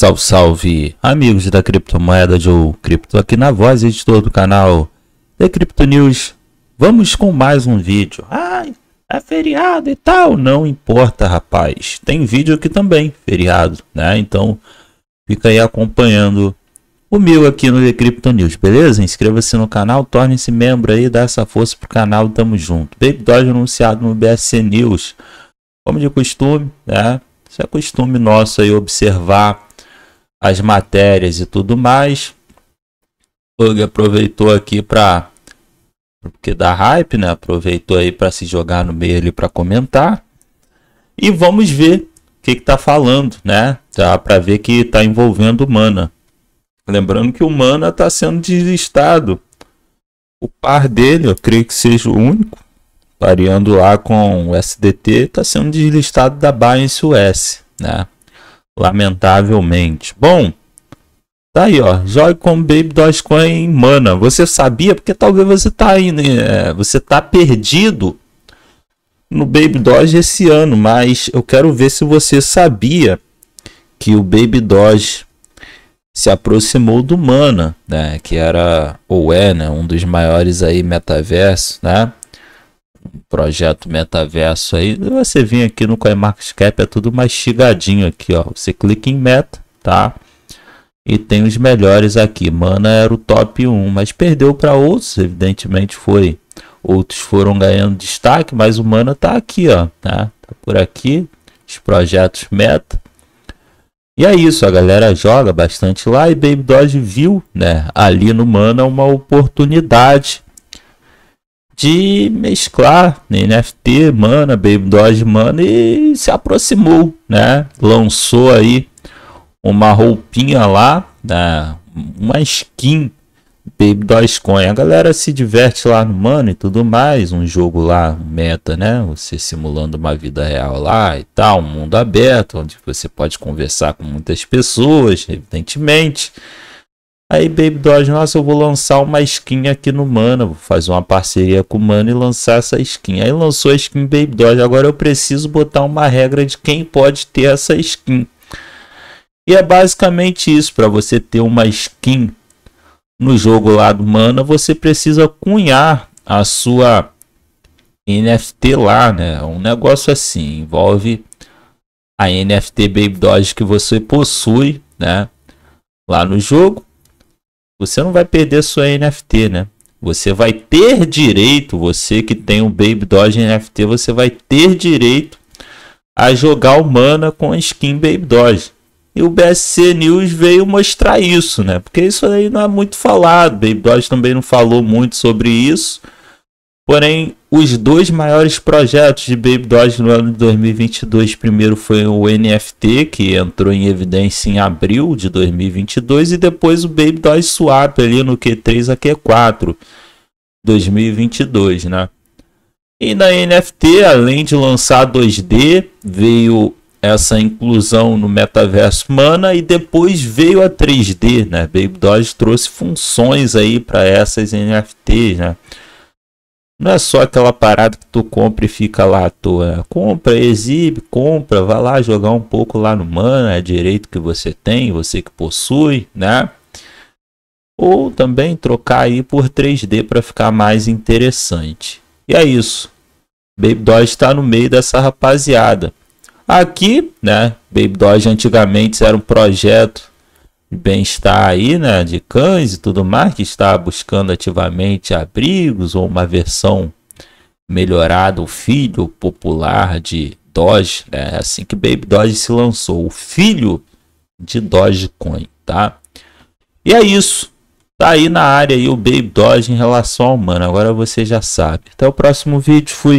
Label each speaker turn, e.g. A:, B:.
A: Salve, salve, amigos da criptomoeda de ou cripto aqui na voz, editor do canal The Crypto News. Vamos com mais um vídeo. Ai, é feriado e tal. Não importa, rapaz. Tem vídeo aqui também, feriado, né? Então fica aí acompanhando o meu aqui no The Crypto News, beleza? Inscreva-se no canal, torne-se membro aí, dá essa força pro canal, tamo junto. Baby Doge anunciado no BSC News. Como de costume, né? Isso é costume nosso aí observar as matérias e tudo mais. Pug aproveitou aqui para porque dá hype, né? Aproveitou aí para se jogar no meio ali para comentar. E vamos ver o que está falando, né? Dá para ver que está envolvendo Mana. Lembrando que o Mana está sendo deslistado. O par dele, eu creio que seja o único, pareando lá com o SDT, está sendo deslistado da Binance US, né? Lamentavelmente. Bom, tá aí, ó. joy com Baby Dogecoin Mana. Você sabia? Porque talvez você tá aí, né? É, você tá perdido no Baby Doge esse ano, mas eu quero ver se você sabia que o Baby Doge se aproximou do Mana, né? Que era ou é, né? Um dos maiores aí metaversos, né? projeto metaverso aí, você vem aqui no CoinMarketCap, é tudo mastigadinho aqui, ó. Você clica em meta, tá? E tem os melhores aqui. Mana era o top 1, mas perdeu para outros, evidentemente foi. Outros foram ganhando destaque, mas o Mana tá aqui, ó, tá? Tá por aqui, os projetos meta. E é isso, a galera joga bastante lá e Baby Dodge viu, né, ali no Mana uma oportunidade de mesclar NFT, né, Mana, Baby Doge Mana e se aproximou, né? Lançou aí uma roupinha lá, né? uma skin Baby Coin. A galera se diverte lá no mano e tudo mais, um jogo lá, meta, né? Você simulando uma vida real lá e tal, um mundo aberto, onde você pode conversar com muitas pessoas, evidentemente. Aí Baby Doge, nossa, eu vou lançar uma skin aqui no Mana, vou fazer uma parceria com o Mana e lançar essa skin. Aí lançou a skin Baby Doge, agora eu preciso botar uma regra de quem pode ter essa skin. E é basicamente isso, para você ter uma skin no jogo lá do Mana, você precisa cunhar a sua NFT lá, né? Um negócio assim, envolve a NFT Baby Doge que você possui, né? Lá no jogo você não vai perder sua NFT, né? Você vai ter direito, você que tem um Baby Doge NFT, você vai ter direito a jogar humana com a skin Baby Doge. E o BSC News veio mostrar isso, né? Porque isso aí não é muito falado. Baby Doge também não falou muito sobre isso. Porém, os dois maiores projetos de Baby Doge no ano de 2022, primeiro foi o NFT, que entrou em evidência em abril de 2022, e depois o Baby Doge Swap ali no Q3 a Q4 2022, né? E na NFT, além de lançar 2D, veio essa inclusão no metaverso Mana e depois veio a 3D, né? Baby Doge trouxe funções aí para essas NFTs, né? Não é só aquela parada que tu compra e fica lá à toa. Né? Compra, exibe, compra, vai lá jogar um pouco lá no mana, é direito que você tem, você que possui, né? Ou também trocar aí por 3D para ficar mais interessante. E é isso. Baby Doge está no meio dessa rapaziada. Aqui, né? Baby Doge antigamente era um projeto bem-estar aí, né, de cães e tudo mais, que está buscando ativamente abrigos ou uma versão melhorada, o filho popular de Doge, né, é assim que Baby Doge se lançou, o filho de Dogecoin, tá? E é isso. Tá aí na área aí o Baby Doge em relação ao humano. Agora você já sabe. Até o próximo vídeo. Fui.